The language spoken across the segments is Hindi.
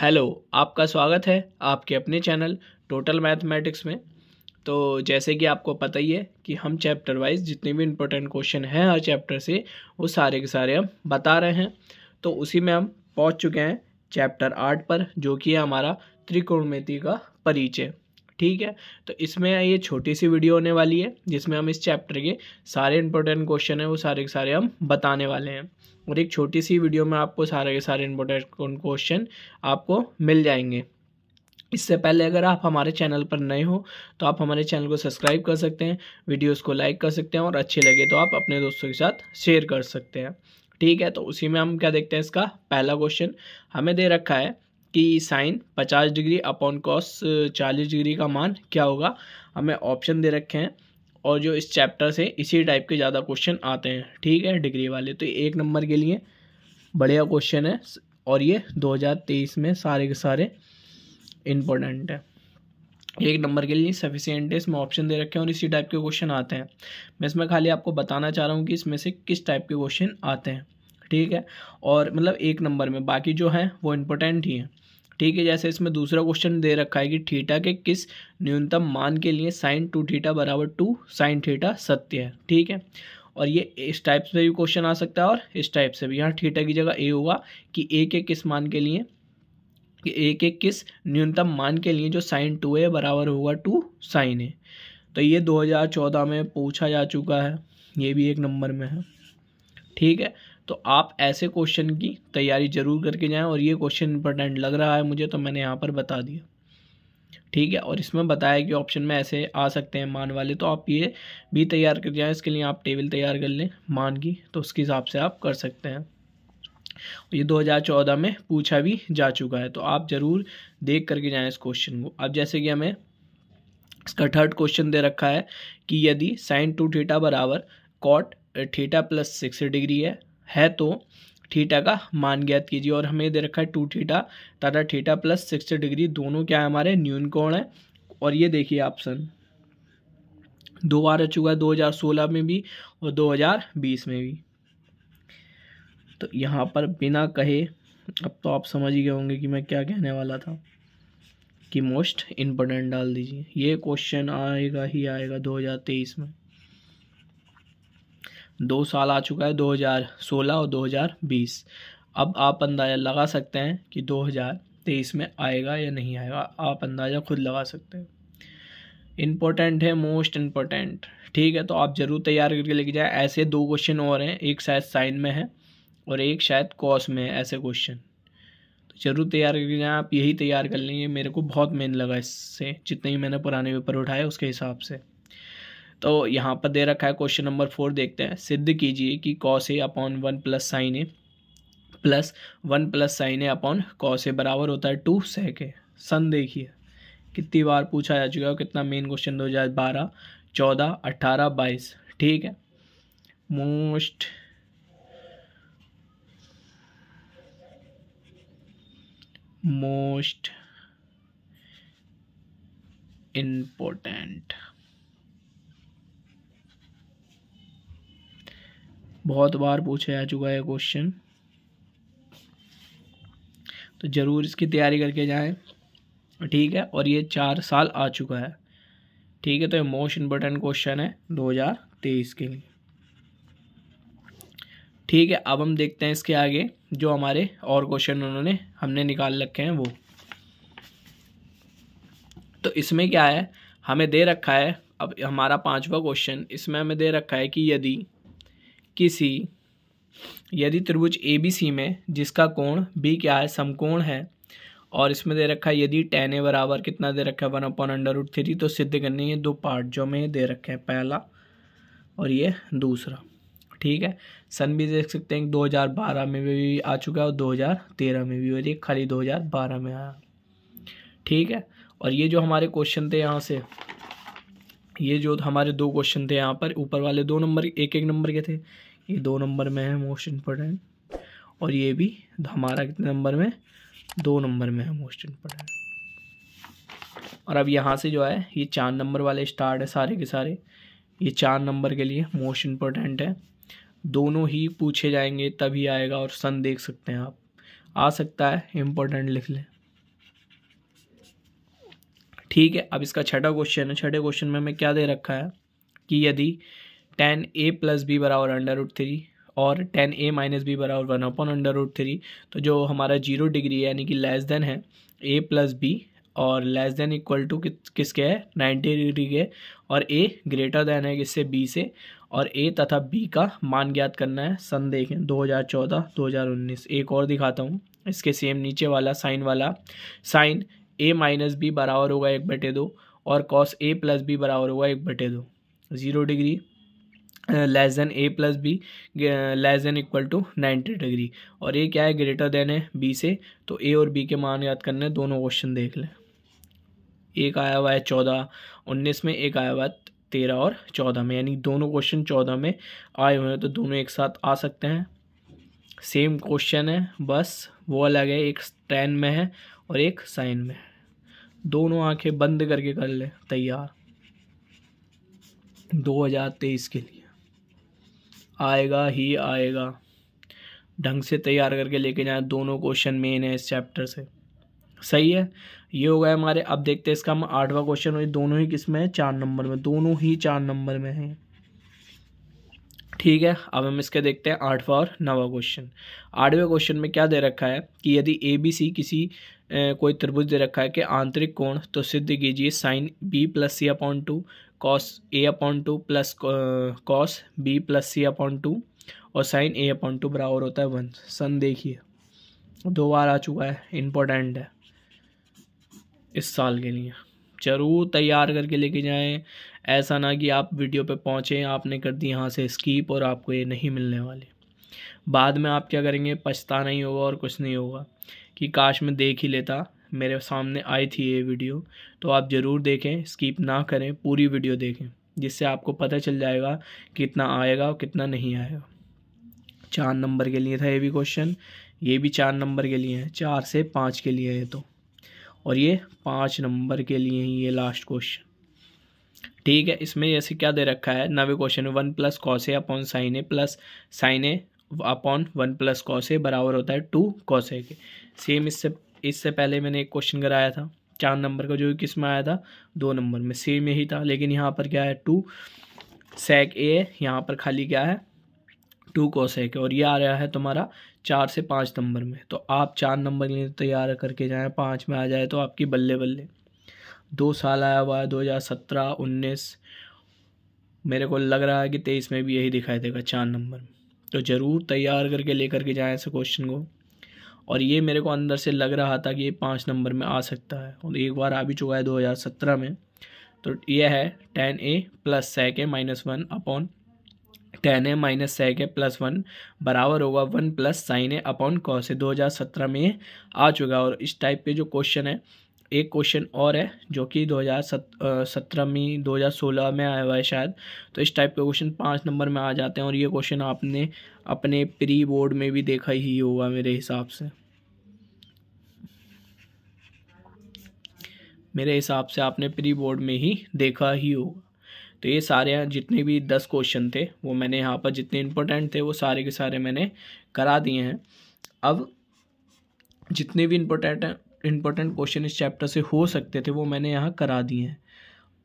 हेलो आपका स्वागत है आपके अपने चैनल टोटल मैथमेटिक्स में तो जैसे कि आपको पता ही है कि हम चैप्टर वाइज जितने भी इम्पोर्टेंट क्वेश्चन हैं हर चैप्टर से वो सारे के सारे हम बता रहे हैं तो उसी में हम पहुंच चुके हैं चैप्टर आठ पर जो कि है हमारा त्रिकोणमिति का परिचय ठीक है तो इसमें ये छोटी सी वीडियो होने वाली है जिसमें हम इस चैप्टर के सारे इंपॉर्टेंट क्वेश्चन हैं वो सारे के सारे हम बताने वाले हैं और एक छोटी सी वीडियो में आपको सारे के सारे इंपॉर्टेंट क्वेश्चन आपको मिल जाएंगे इससे पहले अगर आप हमारे चैनल पर नए हो तो आप हमारे चैनल को सब्सक्राइब कर सकते हैं वीडियोस को लाइक कर सकते हैं और अच्छे लगे तो आप अपने दोस्तों के साथ शेयर कर सकते हैं ठीक है तो उसी में हम क्या देखते हैं इसका पहला क्वेश्चन हमें दे रखा है कि साइन पचास डिग्री अपॉन कॉस चालीस डिग्री का मान क्या होगा हमें ऑप्शन दे रखे हैं और जो इस चैप्टर से इसी टाइप के ज़्यादा क्वेश्चन आते हैं ठीक है डिग्री वाले तो एक नंबर के लिए बढ़िया क्वेश्चन है और ये 2023 में सारे के सारे इम्पोर्टेंट है एक नंबर के लिए सफिशियंट है इसमें ऑप्शन दे रखे हैं और इसी टाइप के क्वेश्चन आते हैं मैं इसमें खाली आपको बताना चाह रहा हूँ कि इसमें से किस टाइप के क्वेश्चन आते हैं ठीक है और मतलब एक नंबर में बाकी जो है वो इम्पोर्टेंट ही है ठीक है जैसे इसमें दूसरा क्वेश्चन दे रखा है कि थीटा के किस न्यूनतम मान के लिए साइन टू थीटा बराबर टू साइन थीटा सत्य है ठीक है और ये इस टाइप से भी क्वेश्चन आ सकता है और इस टाइप से भी यहाँ थीटा की जगह ए होगा कि ए के किस मान के लिए कि ए के किस न्यूनतम मान के लिए जो साइन टू ए बराबर होगा टू साइन ए तो ये चौदह में पूछा जा चुका है ये भी एक नंबर में है ठीक है तो आप ऐसे क्वेश्चन की तैयारी ज़रूर करके जाएं और ये क्वेश्चन इंपॉर्टेंट लग रहा है मुझे तो मैंने यहाँ पर बता दिया ठीक है और इसमें बताया कि ऑप्शन में ऐसे आ सकते हैं मान वाले तो आप ये भी तैयार कर जाएँ इसके लिए आप टेबल तैयार कर लें मान की तो उसके हिसाब से आप कर सकते हैं ये 2014 में पूछा भी जा चुका है तो आप ज़रूर देख करके जाएँ इस क्वेश्चन को अब जैसे कि हमें इसका थर्ड क्वेश्चन दे रखा है कि यदि साइन टू थीटा बराबर cot theta plus six degree है है तो थीटा का मान ज्ञात कीजिए और हमें दे रखा है टू थीटा तथा थीटा प्लस सिक्सटी डिग्री दोनों क्या है हमारे न्यून कोण है और ये देखिए ऑप्शन दो बार आ चुका है सोलह में भी और बीस में भी तो यहाँ पर बिना कहे अब तो आप समझ ही गए होंगे कि मैं क्या कहने वाला था कि मोस्ट इम्पोर्टेंट डाल दीजिए ये क्वेश्चन आएगा ही आएगा 2023 में दो साल आ चुका है 2016 और 2020 अब आप अंदाज़ा लगा सकते हैं कि 2023 में आएगा या नहीं आएगा आप अंदाज़ा खुद लगा सकते हैं इम्पोर्टेंट है मोस्ट इम्पोर्टेंट ठीक है तो आप ज़रूर तैयार करके लेके जाए ऐसे दो क्वेश्चन और हैं एक शायद साइन में है और एक शायद कॉस में है ऐसे क्वेश्चन तो ज़रूर तैयार करके जाए आप यही तैयार कर लेंगे मेरे को बहुत मेहनत लगा इससे जितने ही मैंने पुराने पेपर उठाए उसके हिसाब से तो यहाँ पर दे रखा है क्वेश्चन नंबर फोर देखते हैं सिद्ध कीजिए कि cos A upon one plus sine A plus one plus sine A upon cos A बराबर होता है टू सह के सन देखिए कितनी बार पूछा जा चुका है कितना मेन क्वेश्चन दो हज़ार बारह चौदह अट्ठारह बाईस ठीक है मोस्ट मोस्ट इम्पोर्टेंट बहुत बार पूछा जा चुका है क्वेश्चन तो ज़रूर इसकी तैयारी करके जाएं ठीक है और ये चार साल आ चुका है ठीक है तो ये मोस्ट इम्पोर्टेंट क्वेश्चन है 2023 के लिए ठीक है अब हम देखते हैं इसके आगे जो हमारे और क्वेश्चन उन्होंने हमने निकाल रखे हैं वो तो इसमें क्या है हमें दे रखा है अब हमारा पांचवा क्वेश्चन इसमें हमें दे रखा है कि यदि किसी यदि त्रिभुज ए बी सी में जिसका कोण बी क्या है समकोण है और इसमें दे रखा है यदि टेन ए बराबर कितना दे रखा है one upon under root three तो सिद्ध करने ये दो पार्ट जो हमें दे रखे हैं पहला और ये दूसरा ठीक है सन भी देख सकते हैं 2012 में भी आ चुका है और 2013 में भी और ये खाली 2012 में आया ठीक है और ये जो हमारे क्वेश्चन थे यहाँ से ये जो हमारे दो क्वेश्चन थे यहाँ पर ऊपर वाले दो नंबर एक एक नंबर के थे ये दो नंबर में है मोस्ट इम्पोर्टेंट और ये भी हमारा कितने नंबर में दो नंबर में है मोस्ट इम्पोर्टेंट और अब यहाँ से जो है ये चार नंबर वाले स्टार्ट है सारे के सारे ये चार नंबर के लिए मोस्ट इम्पोर्टेंट है दोनों ही पूछे जाएंगे तभी आएगा और सन देख सकते हैं आप आ सकता है इम्पोर्टेंट लिख लें ठीक है अब इसका छठा क्वेश्चन है छठे क्वेश्चन में हमें क्या दे रखा है कि यदि टेन ए प्लस बी बराबर अंडर रूट थ्री और टेन ए माइनस बी बराबर one upon under root three तो जो हमारा जीरो डिग्री है यानी कि लेस देन है ए प्लस बी और लेस देन इक्वल टू किसके है नाइन्टी डिग्री के और ए ग्रेटर देन है किससे बी से और ए तथा बी का मान ज्ञात करना है सन देखें 2014 2019 एक और दिखाता हूँ इसके सेम नीचे वाला साइन वाला साइन ए माइनस बी बराबर होगा एक बटे दो और कॉस ए प्लस बी बराबर होगा एक बटे दो zero degree less than A plus B less than equal to ninety degree और ये क्या है ग्रेटर देन है बी से तो ए और बी के मान याद करने दोनों क्वेश्चन देख लें एक आया हुआ है चौदह उन्नीस में एक आया हुआ है तेरह और चौदह में यानी दोनों क्वेश्चन चौदह में आए हुए हैं तो दोनों एक साथ आ सकते हैं सेम क्वेश्चन है बस वो अलग है एक टेन में है और एक साइन में है दोनों आंखें बंद करके कर ले तैयार 2023 के लिए आएगा ही आएगा ढंग से तैयार करके लेके जाए दोनों क्वेश्चन मेन है इस चैप्टर से सही है ये हो गया हमारे अब देखते हैं इसका हम आठवां क्वेश्चन हो दोनों ही किसमें है चार नंबर में दोनों ही चार नंबर में हैं ठीक है अब हम इसके देखते हैं आठवां और नवा क्वेश्चन आठवें क्वेश्चन में क्या दे रखा है कि यदि ए बी सी किसी कोई त्रिभुज दे रखा है कि आंतरिक कोण तो सिद्ध कीजिए sine B plus C upon two cos A upon two plus cos B plus C upon two और साइन ए अपॉन टू बराबर होता है वन सन देखिए दो बार आ चुका है इम्पोर्टेंट है इस साल के लिए जरूर तैयार करके लेके जाएं ऐसा ना कि आप वीडियो पे पहुँचें आपने कर दी यहाँ से स्कीप और आपको ये नहीं मिलने वाली बाद में आप क्या करेंगे पछता नहीं होगा और कुछ नहीं होगा कि काश मैं देख ही लेता मेरे सामने आई थी ये वीडियो तो आप ज़रूर देखें स्कीप ना करें पूरी वीडियो देखें जिससे आपको पता चल जाएगा कितना आएगा और कितना नहीं आएगा चार नंबर के लिए था ये भी क्वेश्चन ये भी चार नंबर के लिए है चार से पाँच के लिए है तो और ये पाँच नंबर के लिए ही ये लास्ट क्वेश्चन ठीक है इसमें जैसे क्या दे रखा है नवे question one plus cos A upon sine A plus sine A upon one plus cos A बराबर होता है टू कॉस ए के सेम इससे इससे पहले मैंने एक क्वेश्चन कराया था चार नंबर का जो किस में आया था दो नंबर में सेम यही था लेकिन यहाँ पर क्या है टू सेक ए यहाँ पर खाली क्या है टू कॉस ए के और ये आ रहा है तुम्हारा चार से पाँच नंबर में तो आप चार नंबर के लिए तैयार करके जाएँ पाँच में आ जाए तो आपकी बल्ले बल्ले दो साल आया हुआ है दो हज़ार सत्रह उन्नीस मेरे को लग रहा है कि तेईस में भी यही दिखाई देगा चार नंबर में तो ज़रूर तैयार करके लेकर के जाएँ ऐसे क्वेश्चन को और ये मेरे को अंदर से लग रहा था कि ये पाँच नंबर में आ सकता है और एक बार आ भी चुका है 2017 में तो ये है tan A plus sec A minus one upon tan A minus sec A plus one बराबर होगा one plus sine A upon cos A दो हज़ार सत्रह में आ चुका है और इस टाइप के जो क्वेश्चन है एक क्वेश्चन और है जो कि दो हज़ार सत्रह में दो हज़ार सोलह में आया हुआ है शायद तो इस टाइप के क्वेश्चन पाँच नंबर में आ जाते हैं और ये क्वेश्चन आपने अपने प्री बोर्ड में भी देखा ही होगा मेरे हिसाब से मेरे हिसाब से आपने प्री बोर्ड में ही देखा ही होगा तो ये सारे जितने भी दस क्वेश्चन थे वो मैंने यहाँ पर जितने इम्पोर्टेंट थे वो सारे के सारे मैंने करा दिए हैं अब जितने भी इम्पोर्टेंट इम्पोर्टेंट क्वेश्चन इस चैप्टर से हो सकते थे वो मैंने यहाँ करा दिए हैं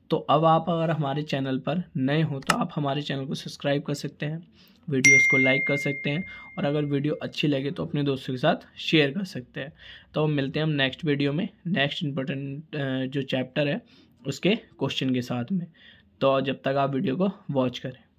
तो अब आप अगर हमारे चैनल पर नए हो तो आप हमारे चैनल को सब्सक्राइब कर सकते हैं वीडियोस को लाइक कर सकते हैं और अगर वीडियो अच्छी लगे तो अपने दोस्तों के साथ शेयर कर सकते हैं तो मिलते हैं हम नेक्स्ट वीडियो में नेक्स्ट इम्पोर्टेंट जो चैप्टर है उसके क्वेश्चन के साथ में तो जब तक आप वीडियो को वॉच करें